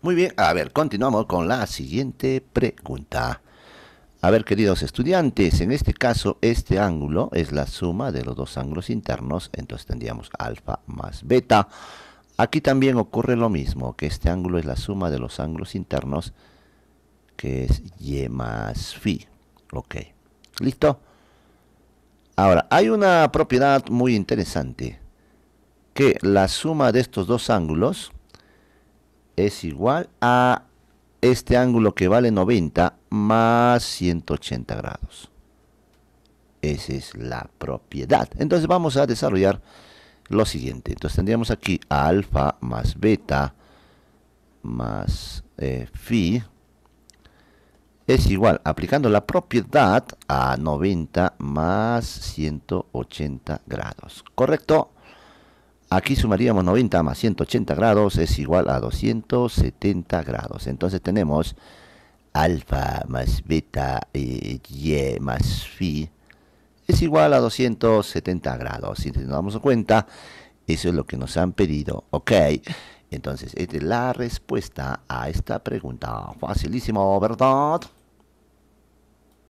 Muy bien, a ver, continuamos con la siguiente pregunta. A ver, queridos estudiantes, en este caso este ángulo es la suma de los dos ángulos internos, entonces tendríamos alfa más beta. Aquí también ocurre lo mismo, que este ángulo es la suma de los ángulos internos, que es y más phi. Ok, ¿listo? Ahora, hay una propiedad muy interesante, que la suma de estos dos ángulos es igual a este ángulo que vale 90 más 180 grados. Esa es la propiedad. Entonces vamos a desarrollar lo siguiente. Entonces tendríamos aquí alfa más beta más fi, eh, es igual, aplicando la propiedad a 90 más 180 grados. ¿Correcto? Aquí sumaríamos 90 más 180 grados es igual a 270 grados. Entonces tenemos alfa más beta y, más phi es igual a 270 grados. Si nos damos cuenta, eso es lo que nos han pedido. Ok, entonces esta es la respuesta a esta pregunta. Facilísimo, ¿verdad?